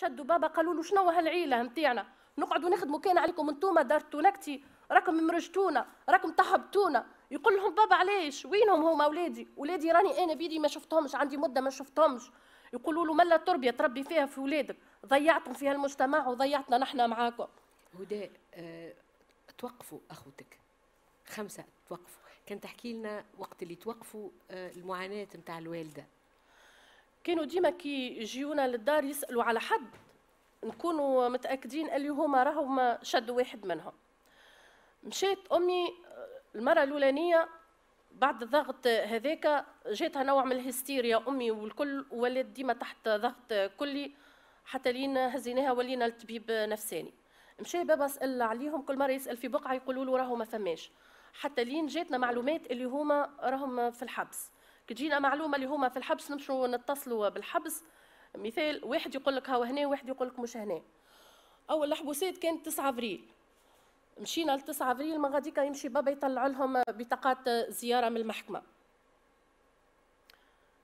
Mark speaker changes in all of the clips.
Speaker 1: شدوا بابا قالوا له شنو هالعيله نتاعنا نقعدوا نخدموا كان عليكم انتوما دارتوا نكتي راكم مرجتونا راكم طحبتونا يقول لهم بابا علاش وينهم هما اولادي اولادي راني انا بيدي ما شفتهمش عندي مده ما شفتهمش يقولوا له ملا التربيه تربي فيها في اولادك ضيعتهم في هالمجتمع وضيعتنا نحن معاكم هدى أه توقفوا اخوتك خمسه توقفوا كان تحكي لنا وقت اللي توقفوا أه المعاناه نتاع الوالده كانوا ديما كي يجيونا للدار يسالوا على حد نكونوا متاكدين اللي هما راهم شدوا واحد منهم مشيت امي المره الاولانيه بعد الضغط هذاك جاتها نوع من الهستيريا امي والكل ولات ديما تحت ضغط كلي حتى لين هزيناها ولينا لطبيب نفساني مشى بابا سال عليهم كل مره يسال في بقعه يقولوا له راهو ما فماش حتى لين جاتنا معلومات اللي هما راهم في الحبس كتجينا معلومه اللي هما في الحبس نمشوا نتصلوا بالحبس مثال واحد يقول لك هاو هنا وواحد يقول لك مش هنا اول الحبوسات كانت 9 افريل مشينا ل 9 افريل من غاديك يمشي بابا يطلع لهم بطاقات زياره من المحكمه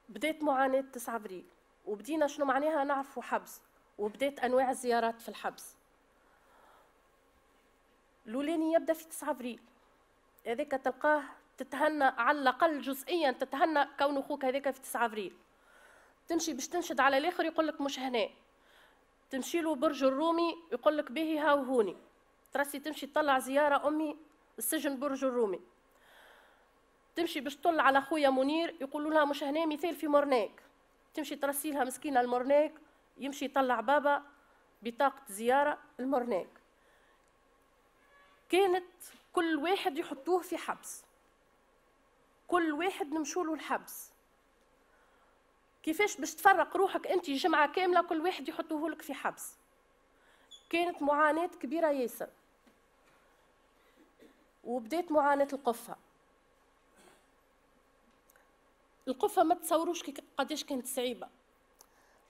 Speaker 1: بدات معاناه 9 افريل وبدينا شنو معناها نعرفوا حبس وبدات انواع الزيارات في الحبس الاولاني يبدا في 9 افريل هذاك تلقاه تتهنى على الاقل جزئيا تتهنى كون اخوك هذاك في 9 ابريل تمشي باش تنشد على الاخر يقول لك مش هنا تمشي له برج الرومي يقول لك باهي هاو هوني ترسي تمشي تطلع زياره امي السجن برج الرومي تمشي باش تطل على خويا منير يقولوا لها مش هنا مثال في مرناك تمشي ترسي لها مسكينه المرناك يمشي يطلع بابا بطاقه زياره المرناك كانت كل واحد يحطوه في حبس كل واحد نمشوا له الحبس كيفاش باش تفرق روحك انت جمعه كامله كل واحد يحطوه لك في حبس كانت معاناه كبيره ياسر وبدات معاناه القفه القفه ما تصوروش قداش كانت صعيبه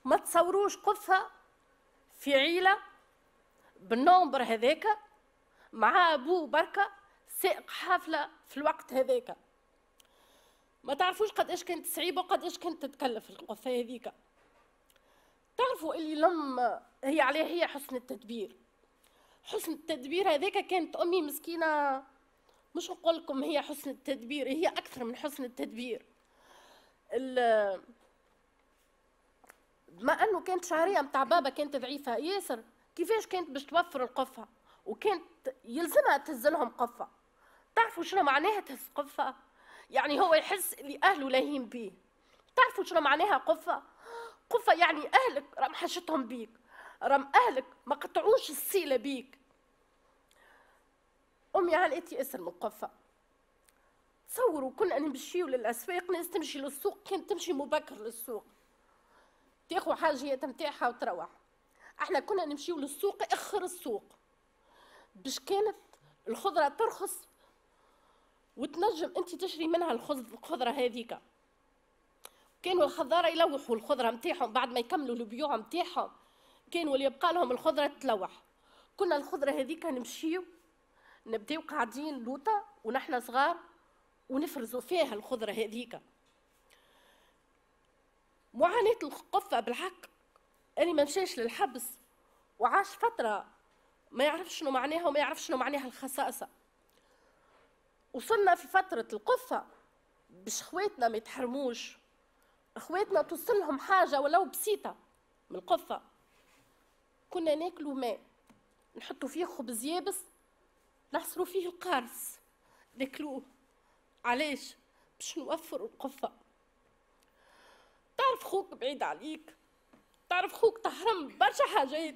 Speaker 1: ما تصوروش قفه في عيله بالنومبر هذاك مع ابوه بركه سائق حافله في الوقت هذاك ما تعرفوش قد ايش كانت صعيبه وقد ايش كانت تتكلف القصه هذيك تعرفوا اللي لما هي عليها هي حسن التدبير حسن التدبير هذاك كانت امي مسكينه مش نقول لكم هي حسن التدبير هي اكثر من حسن التدبير ال ما انه كانت شهريه متاع بابا كانت ضعيفه ياسر كيفاش كانت باش توفر القفه وكانت يلزمها تهز لهم قفه تعرفوا شنو معناها تهز قفه يعني هو يحس اللي اهله لاهين بيه تعرفوا شنو معناها قفه قفه يعني اهلك راهم حشتهم بيك راهم اهلك ما قطعوش السيله بيك امي عانيت اسم من القفه تصوروا كنا نمشيو للاسواق ناس تمشي للسوق كان تمشي مبكر للسوق تاخذ حاجيات نتاعها وتروح احنا كنا نمشيو للسوق اخر السوق باش كانت الخضره ترخص وتنجم انت تشري منها الخضره هذيك كانوا الخضاره يلوحوا الخضره نتاعهم بعد ما يكملوا البيوع نتاعهم كانوا اللي يبقى لهم الخضره تلوح كنا الخضره هذيك نمشيو نبداو قاعدين لوطه ونحن صغار ونفرزوا فيها الخضره هذيك معاناة القفة بالحق اللي ما مشاش للحبس وعاش فترة ما يعرفش شنو معناها وما يعرفش شنو معناها الخصائص وصلنا في فترة القفة باش خواتنا ما يتحرموش خواتنا توصلهم حاجة ولو بسيطة من القفة كنا ناكلوا ماء نحطوا فيه خبز يابس نحصروا فيه القارص ناكلوه علاش باش نوفروا القفة تعرف خوك بعيد عليك تعرف خوك تحرم برشا حاجات